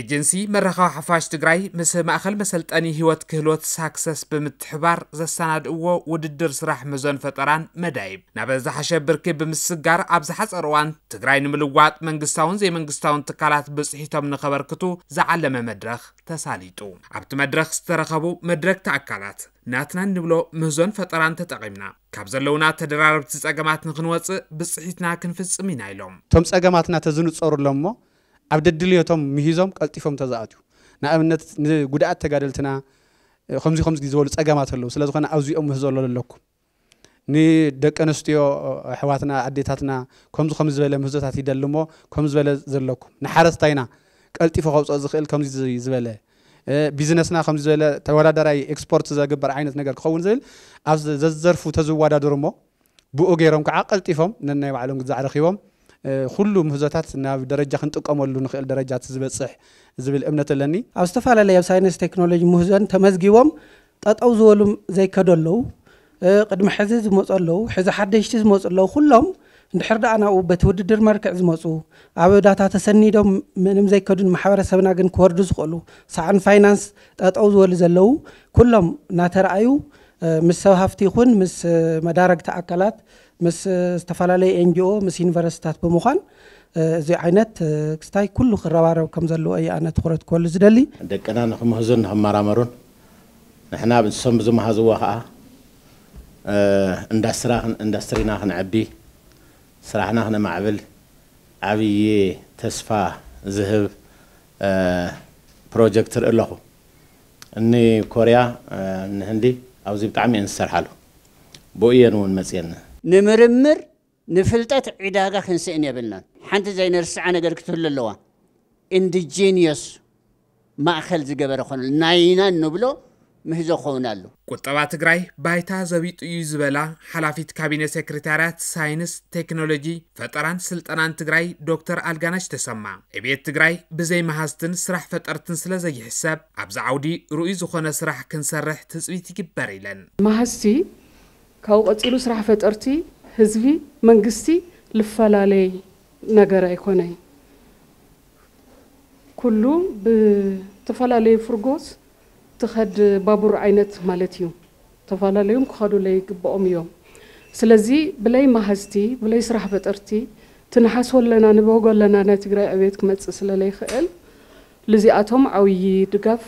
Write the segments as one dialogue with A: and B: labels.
A: ኤጀንሲ መራኻዊ ሓፋሽ ትግራይ ምስ ማእኸል መሰልጠኒ ህይወት ክህሎት ሳክሰስ ብምትሕባር ዘሰናድእዎ ውድድር ስራሕ መዞን ፈጠራን መዳይብ ናብ ዝሓሸ ብርኪ ብምስጋር ኣብ ዝሓፀር እዋን ትግራይ ንምልዋጥ መንግስታውን ዘይመንግስታውን ትካላት ብፅሒቶም ንኸበርክቱ ዝዓለመ መድረኽ ተሳሊጡ ኣብቲ መድረኽ ዝተረኸቡ መድረክቲ ኣካላት ናትና ንብሎ ምህዞን ፈጠራን ተጠቒምና ካብ ዘለውና ተደራረብቲ ፀገማት ንክንወፅእ ብፅሒትና ክንፍፅም ኢና ኢሎም
B: እቶም ፀገማትና ተዝንፀሩሎም ሞ عبد الدليل يوم مهزم قلت فهم تزعاتيو نعم نت جودة تجادلتنا خمسة خمسة جذول سأجمعات له سلا تقولنا أوزي أم هزول الله لكم ني دك أنا استيو حواتنا عديتاتنا خمسة خمسة زبالة مهزة تاتي دلمو خمسة زبالة زلكم نحرس تاينا قلت فهم خمسة زخيل خمسة زبالة بزنسنا خمسة زبالة تورا دراي إكسبورت زا جبر عينة نجار خون زل أز ززر فوتزو وادا درمو بوغيرهم كعقل تفهم ننا يعلم زعر خيوم ኩሉ ምህዞታት ናብ ደረጃ ክንጥቀመሉ ንኽእል ደረጃት ዝበፅሕ ዝብል እምነት ኣለኒ ኣብ ዝተፈላለየ ኣብ ሳይንስ ቴክኖሎጂ ምህዞን ተመዝጊቦም ጠጠው ዝበሉ ዘይከዱ ኣለው ቅድሚ ሕዚ ዝመፁ ኣለው ሕዚ ሓደሽቲ ዝመፁ ኣለው ኩሎም እንድሕር ደኣ ናብኡ በቲ ውድድር መርክዕ ዝመፁ ኣብ እዳታ ተሰኒዶም ምንም ዘይከዱን ማሕበረሰብና ግን ክወርዱ ዝኽእሉ ሳዕን ፋይናንስ ጠጠው ዝበሉ ዘለው ኩሎም እናተረኣዩ مس سو هفتی خون مس مدارک تا اکالات مس استفاده ای انجو مس اینفرستات بمخان زی عینت استای کل خروار و کم زلو ای عینت خورت کل زدالی دکان هم هزون هم مرامرون نحنا بسوم زم هزو ها اندسره اندسری نه نعبی سرح نه نمعقل عبیه تصفا ذهب پروژکتر الله اني كوريا نهندي ኣብዚ ብጣዕሚ እየን ዝሰርሓሉ ብኡ እየን እውን መፅየና ንምርምር ንፍልጠት ዕዳጋ ክንስእን የብልናን ሓንቲ ዘይነርስዓ ነገር ክትህሉ ኣለዋ ኢንዲጂኒየስ ማእኸል ዝገበረ
A: ኮኑ ናይና ንብሎ ምህዞ ክኸውን ኣሎ ቁጠባ ትግራይ ባይታ ዘቢጡ እዩ ዝበላ ሓላፊት ካቢነ ሰክሬታርያት ሳይንስ ቴክኖሎጂ ፈጠራን ስልጠናን ትግራይ ዶክተር ኣልጋናሽ ተሰማ ዕብት ትግራይ ብዘይመሃዝትን ስራሕ ፈጠርትን ስለ ዘይሕሰብ ኣብዚ ዓውዲ ርኡይ ዝኾነ ስራሕ ክንሰርሕ ትፅቢት ይግበር ኢለን
C: መሃዝቲ ካብኡ ቀፂሉ ስራሕ ፈጠርቲ ህዝቢ መንግስቲ ዝፈላለይ ነገር ኣይኮነይ ኩሉ ብዝተፈላለዩ ፍርጎስ ዝትኸድ ባቡር ዓይነት ማለት እዩ ተፈላለዮም ክኸዱ ዘይግብኦም እዮም ስለዚ ብለይ ማሃዝቲ ብለይ ስራሕ ፈጠርቲ ትንሓስ ወለና ንበጎ ኣለና ናይ ትግራይ ዕብየት ክመፅእ ስለለይኽእል ንዚኣቶም ዓብዪ ድጋፍ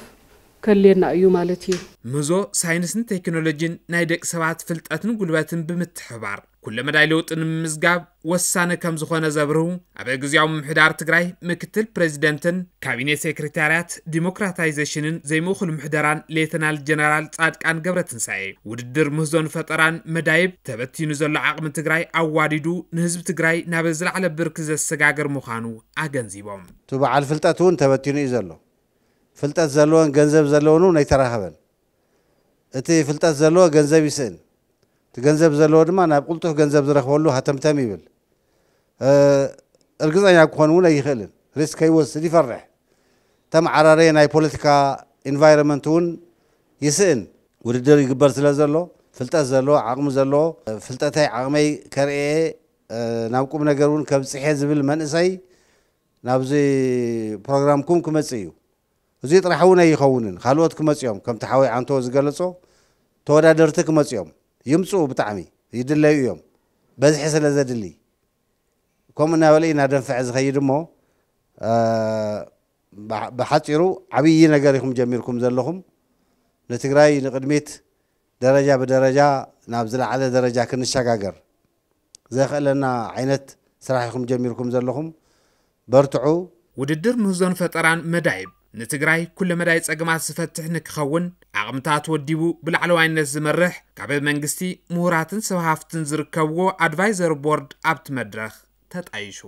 C: ከልየና እዩ ማለት እዩ
A: ምዞ ሳይንስን ቴክኖሎጂን ናይ ደቂ ሰባት ፍልጠትን ጉልበትን ብምትሕባር ኩሉ መዳይ ለውጢ ንምምዝጋብ ወሳነ ከም ዝኾነ ዘብርሁ ኣብ ግዜያዊ ምምሕዳር ትግራይ ምክትል ፕሬዚደንትን ካቢኔት ሴክሬታርያት ዲሞክራታይዜሽንን ዘይምእኹል ምሕደራን ሌተናል ጀነራል ጻድቃን ገብረ ትንሳኤ ውድድር ምህዞን ፈጠራን መዳይብ ተበቲኑ ዘሎ ዓቕሚ ትግራይ ኣዋዲዱ ንህዝቢ ትግራይ ናብ ዝለዕለ ብርኪ ዘሰጋግር ምዃኑ ኣገንዚቦም
D: እቲ በዓል ፍልጠት እውን ተበቲኑ እዩ ዘሎ ፍልጠት ዘለዎን ገንዘብ ዘለዎን እውን ኣይተራኸበን እቲ ፍልጠት ዘለዎ ገንዘብ ይስእን ገንዘብ ዘለዎ ድማ ናብ ቁልጡፍ ገንዘብ ዝረክበሉ ሃተምተም ይብል እርግፀኛ ክኾን እውን ኣይኽእልን ሪስክ ከይወስድ ይፈርሕ ተመዓራረየ ናይ ፖለቲካ ኢንቫይሮንመንት እውን ይስእን ውድድር ይግበር ስለ ዘሎ ፍልጠት ዘለዎ ዓቕሚ ዘለዎ ፍልጠተይ ዓቕመይ ከርእየ ናብ ቁም ነገር እውን ከብፅሐ ዝብል መንእሰይ ናብዚ ፕሮግራምኩም ክመፅእ እዩ እዚ ጥራሕ እውን ኣይኸውንን ካልኦት ክመፅኦም ከምቲ ሓወይ ዓንቶ ዝገለፆ ተወዳደርቲ ክመፅኦም يمصوا بطعمي يدليو يوم بزح سلا زدلي كوم انا ولينا دنفع زخيد مو أه بحطيرو عبيي نغيركم جميركم زلهم نتغراي نقدميت درجة بدرجة نابزل على درجة كنشاقاقر زيخ لنا عينت سراحكم جميلكم زلهم
A: برتعو وددر مهزون فتران مدايب نتقراي كل مدايب أجمع فتحنك خون ኣቕምታት ወዲቡ ብላዕለዋይነት ዝመርሕ ካብ መንግስቲ ምሁራትን ሰብሃፍትን ዝርከብዎ ኣድቫይዘር ቦርድ ኣብቲ መድረኽ
C: ተጣይሹ